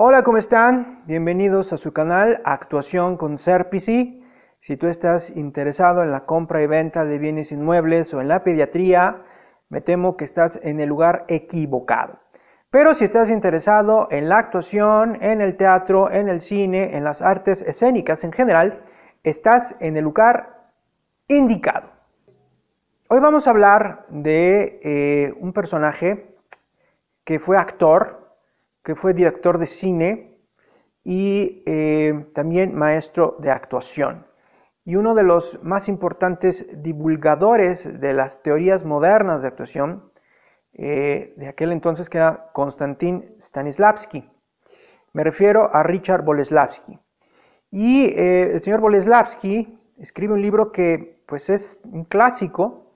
Hola, ¿cómo están? Bienvenidos a su canal Actuación con Serpici. Si tú estás interesado en la compra y venta de bienes inmuebles o en la pediatría, me temo que estás en el lugar equivocado. Pero si estás interesado en la actuación, en el teatro, en el cine, en las artes escénicas en general, estás en el lugar indicado. Hoy vamos a hablar de eh, un personaje que fue actor, que fue director de cine y eh, también maestro de actuación. Y uno de los más importantes divulgadores de las teorías modernas de actuación eh, de aquel entonces, que era Konstantin Stanislavski. Me refiero a Richard Boleslavski. Y eh, el señor Boleslavski escribe un libro que pues es un clásico,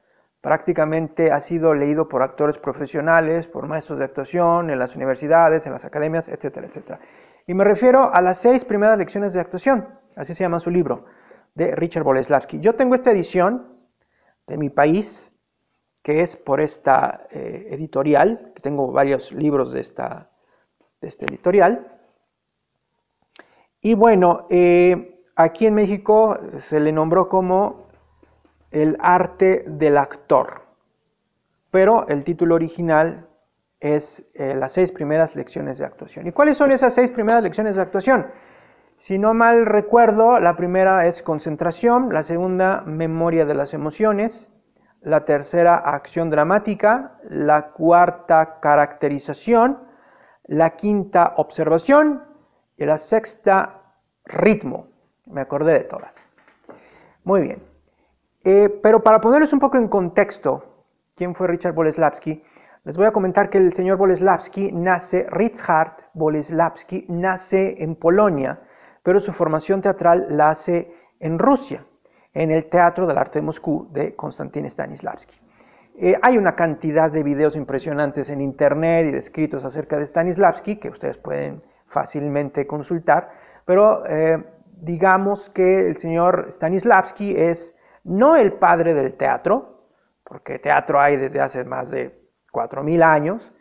prácticamente ha sido leído por actores profesionales, por maestros de actuación, en las universidades, en las academias, etcétera, etcétera. Y me refiero a las seis primeras lecciones de actuación, así se llama su libro, de Richard Boleslavsky. Yo tengo esta edición de mi país, que es por esta eh, editorial, que tengo varios libros de esta, editorial. Y bueno, eh, aquí en México se le nombró como el arte del actor. Pero el título original es eh, las seis primeras lecciones de actuación. ¿Y cuáles son esas seis primeras lecciones de actuación? Si no mal recuerdo, la primera es concentración, la segunda memoria de las emociones, la tercera acción dramática, la cuarta caracterización, la quinta observación y la sexta ritmo. Me acordé de todas. Muy bien. Eh, pero para ponerles un poco en contexto, ¿quién fue Richard Boleslavsky? Les voy a comentar que el señor Boleslavsky nace, Richard Boleslavsky nace en Polonia, pero su formación teatral la hace en Rusia, en el Teatro del Arte de Moscú de Konstantin Stanislavski. Eh, hay una cantidad de videos impresionantes en internet y descritos escritos acerca de Stanislavski que ustedes pueden fácilmente consultar, pero eh, digamos que el señor Stanislavski es no el padre del teatro, porque teatro hay desde hace más de 4.000 años,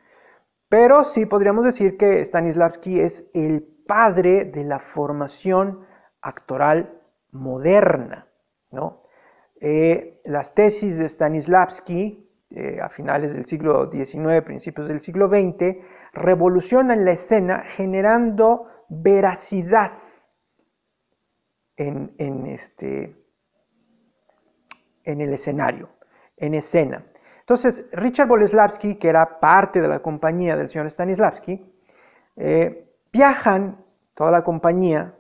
pero sí podríamos decir que Stanislavski es el padre de la formación actoral moderna. Eh, las tesis de Stanislavski eh, a finales del siglo XIX, principios del siglo XX, revolucionan la escena generando veracidad en, este, en el escenario, en escena. Entonces, Richard Boleslavsky, que era parte de la compañía del señor Stanislavski, eh, viajan toda la compañía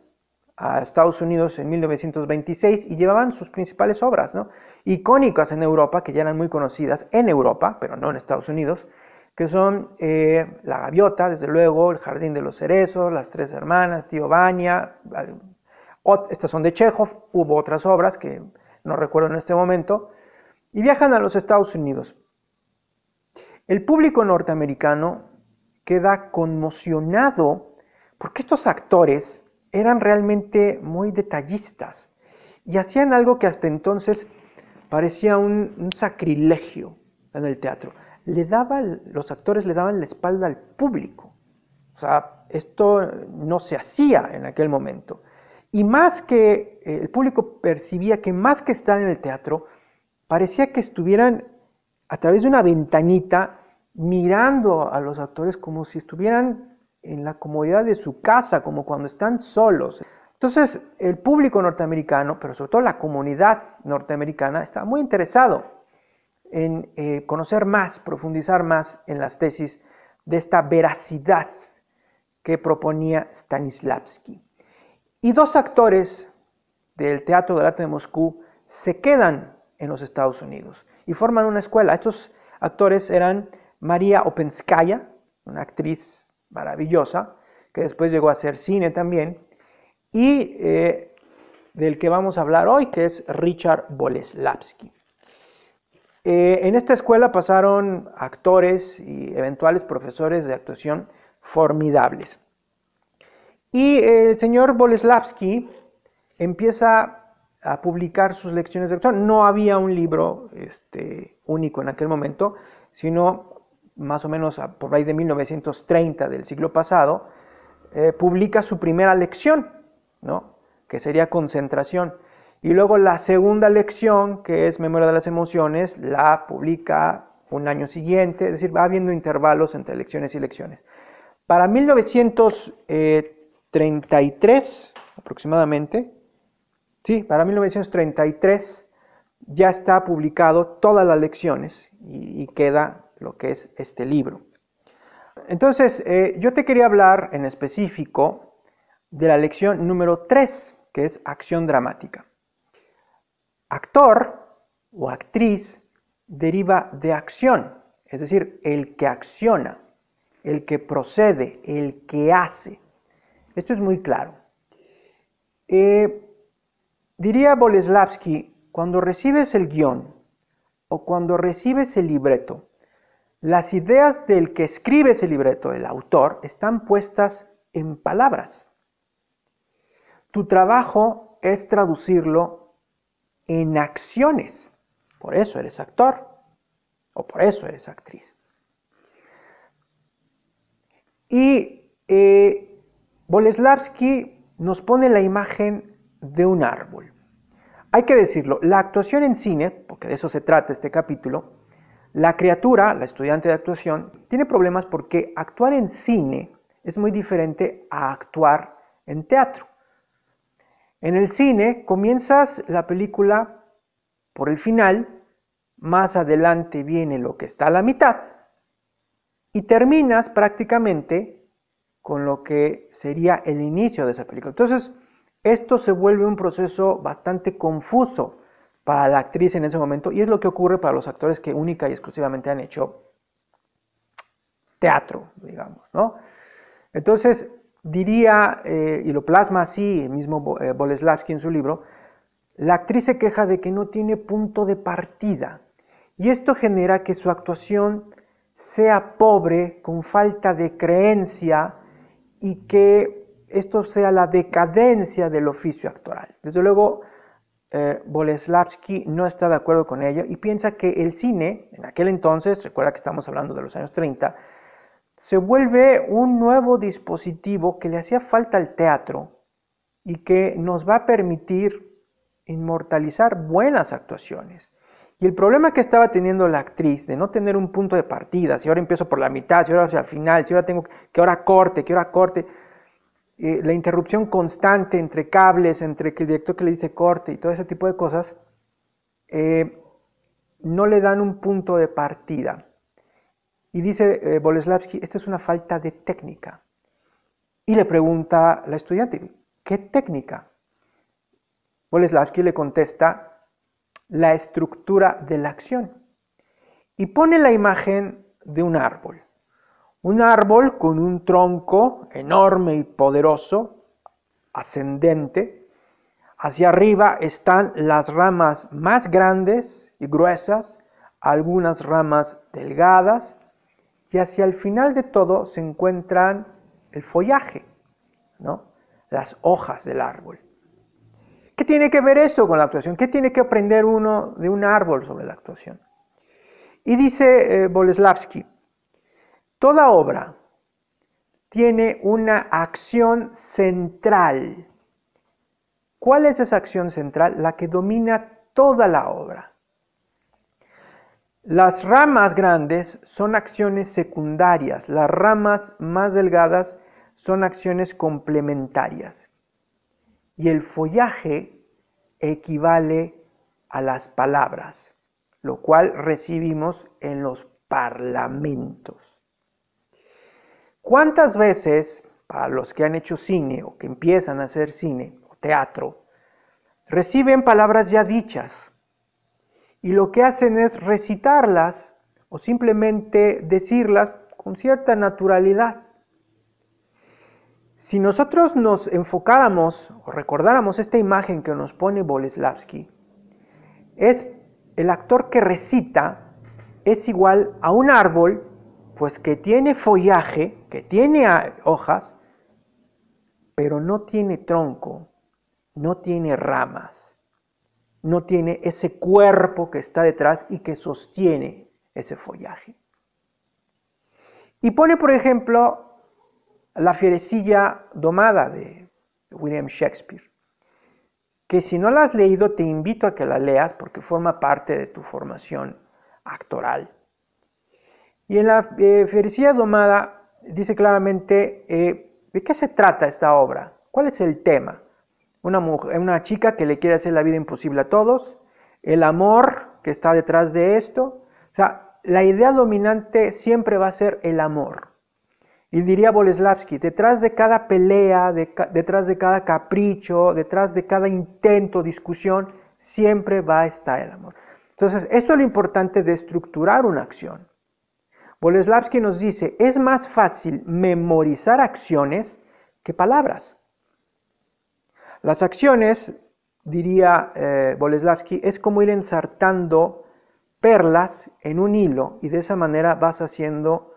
a Estados Unidos en 1926 y llevaban sus principales obras, ¿no? icónicas en Europa, que ya eran muy conocidas en Europa, pero no en Estados Unidos, que son eh, La Gaviota, desde luego, El Jardín de los Cerezos, Las Tres Hermanas, Tío Bania, estas son de Chekhov, hubo otras obras que no recuerdo en este momento, y viajan a los Estados Unidos. El público norteamericano queda conmocionado porque estos actores eran realmente muy detallistas y hacían algo que hasta entonces parecía un, sacrilegio en el teatro. Le los actores le daban la espalda al público. O sea, esto no se hacía en aquel momento. Y más que eh, el público percibía que más que estar en el teatro, parecía que estuvieran a través de una ventanita mirando a los actores como si estuvieran en la comodidad de su casa, como cuando están solos. Entonces, el público norteamericano, pero sobre todo la comunidad norteamericana, estaba muy interesado en eh, conocer más, profundizar más en las tesis de esta veracidad que proponía Stanislavski y dos actores del Teatro del Arte de Moscú se quedan en los Estados Unidos y forman una escuela. Estos actores eran María Openskaya, una actriz maravillosa, que después llegó a hacer cine también, y eh, del que vamos a hablar hoy, que es Richard Boleslavsky. Eh, en esta escuela pasaron actores y eventuales profesores de actuación formidables. Y el señor Boleslavsky empieza a publicar sus lecciones de lección. No había un libro este, único en aquel momento, sino más o menos por ahí de 1930 del siglo pasado, eh, publica su primera lección, ¿no? que sería concentración. Y luego la segunda lección, que es Memoria de las Emociones, la publica un año siguiente, es decir, va habiendo intervalos entre lecciones y lecciones. Para 1930, 33 aproximadamente, sí, para 1933 ya está publicado todas las lecciones y, queda lo que es este libro. Entonces, eh, yo te quería hablar en específico de la lección número 3, que es acción dramática. Actor o actriz deriva de acción, es decir, el que acciona, el que procede, el que hace. Esto es muy claro. Eh, diría Boleslavski, cuando recibes el guión o cuando recibes el libreto, las ideas del que escribe ese libreto, el autor, están puestas en palabras. Tu trabajo es traducirlo en acciones. Por eso eres actor o por eso eres actriz. Y eh, Boleslavski nos pone la imagen de un árbol. Hay que decirlo, la actuación en cine, porque de eso se trata este capítulo, la criatura, la estudiante de actuación, tiene problemas porque actuar en cine es muy diferente a actuar en teatro. En el cine comienzas la película por el final, más adelante viene lo que está a la mitad y terminas prácticamente con lo que sería el inicio de esa película. Entonces, esto se vuelve un proceso bastante confuso para la actriz en ese momento y es lo que ocurre para los actores que única y exclusivamente han hecho teatro, digamos, ¿no? Entonces, diría, eh, y lo plasma así el mismo eh, boleslavsky Boleslavski en su libro, la actriz se queja de que no tiene punto de partida y esto genera que su actuación sea pobre, con falta de creencia, y que esto sea la decadencia del oficio actoral. Desde luego, eh, Boleslavski no está de acuerdo con ello y piensa que el cine, en aquel entonces, recuerda que estamos hablando de los años 30, se vuelve un nuevo dispositivo que le hacía falta al teatro y que nos va a permitir inmortalizar buenas actuaciones y el problema que estaba teniendo la actriz de no tener un punto de partida, si ahora empiezo por la mitad, si ahora hacia el final, si ahora tengo que ahora corte, que ahora corte, eh, la interrupción constante entre cables, entre que el director que le dice corte y todo ese tipo de cosas, eh, no le dan un punto de partida. Y dice eh, Boleslavski, esta es una falta de técnica. Y le pregunta la estudiante, ¿qué técnica? Boleslavski le contesta, la estructura de la acción. Y pone la imagen de un árbol. Un árbol con un tronco enorme y poderoso, ascendente. Hacia arriba están las ramas más grandes y gruesas, algunas ramas delgadas, y hacia el final de todo se encuentran el follaje, ¿no? las hojas del árbol tiene que ver esto con la actuación? ¿Qué tiene que aprender uno de un árbol sobre la actuación? Y dice eh, Boleslavsky, Boleslavski, toda obra tiene una acción central. ¿Cuál es esa acción central? La que domina toda la obra. Las ramas grandes son acciones secundarias, las ramas más delgadas son acciones complementarias. Y el follaje equivale a las palabras, lo cual recibimos en los parlamentos. ¿Cuántas veces, para los que han hecho cine o que empiezan a hacer cine o teatro, reciben palabras ya dichas y lo que hacen es recitarlas o simplemente decirlas con cierta naturalidad? Si nosotros nos enfocáramos o recordáramos esta imagen que nos pone Boleslavski, es el actor que recita es igual a un árbol, pues que tiene follaje, que tiene hojas, pero no tiene tronco, no tiene ramas, no tiene ese cuerpo que está detrás y que sostiene ese follaje. Y pone, por ejemplo, la fierecilla domada de William Shakespeare, que si no la has leído te invito a que la leas porque forma parte de tu formación actoral. Y en la eh, fierecilla domada dice claramente eh, de qué se trata esta obra, cuál es el tema. Una, mujer, una chica que le quiere hacer la vida imposible a todos, el amor que está detrás de esto. O sea, la idea dominante siempre va a ser el amor. Y diría Boleslavsky, detrás de cada pelea, detrás de cada capricho, detrás de cada intento, discusión, siempre va a estar el amor. Entonces, esto es lo importante de estructurar una acción. Boleslavsky nos dice, es más fácil memorizar acciones que palabras. Las acciones, diría eh, Boleslavsky, es como ir ensartando perlas en un hilo y de esa manera vas haciendo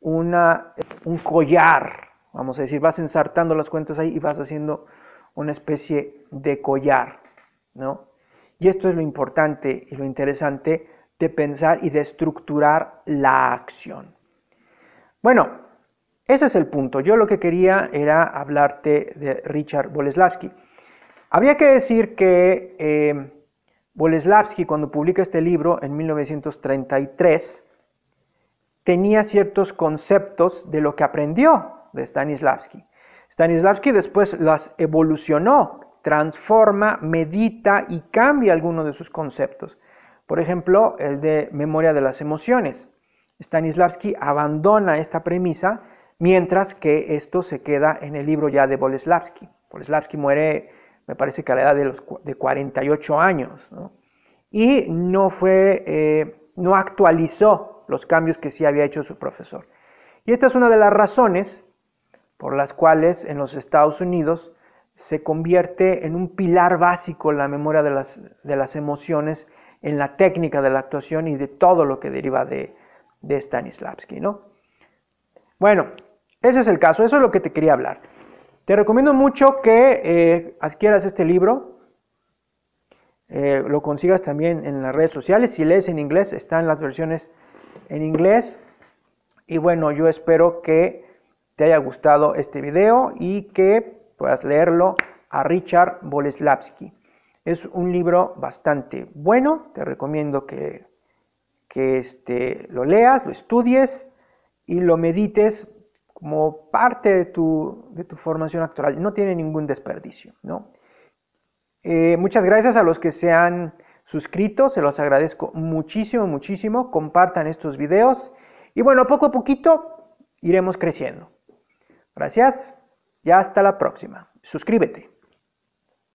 una, un collar, vamos a decir, vas ensartando las cuentas ahí y vas haciendo una especie de collar, ¿no? Y esto es lo importante y lo interesante de pensar y de estructurar la acción. Bueno, ese es el punto. Yo lo que quería era hablarte de Richard Boleslavsky. Habría que decir que eh, Boleslavsky, cuando publica este libro en 1933, tenía ciertos conceptos de lo que aprendió de Stanislavski. Stanislavski después las evolucionó, transforma, medita y cambia algunos de sus conceptos. Por ejemplo, el de memoria de las emociones. Stanislavski abandona esta premisa, mientras que esto se queda en el libro ya de Boleslavski. Boleslavski muere, me parece que a la edad de, los, 48 años, y no, fue, eh, no actualizó los cambios que sí había hecho su profesor. Y esta es una de las razones por las cuales en los Estados Unidos se convierte en un pilar básico la memoria de las, emociones en la técnica de la actuación y de todo lo que deriva de, Stanislavski, ¿no? Bueno, ese es el caso, eso es lo que te quería hablar. Te recomiendo mucho que eh, adquieras este libro, eh, lo consigas también en las redes sociales, si lees en inglés están las versiones en inglés. Y bueno, yo espero que te haya gustado este video y que puedas leerlo a Richard Boleslavsky. Es un libro bastante bueno, te recomiendo que, que este, lo leas, lo estudies y lo medites como parte de tu, formación actual. No tiene ningún desperdicio. Eh, muchas gracias a los que se han suscrito, se los agradezco muchísimo, muchísimo. Compartan estos videos y bueno, poco a poquito iremos creciendo. Gracias y hasta la próxima. Suscríbete.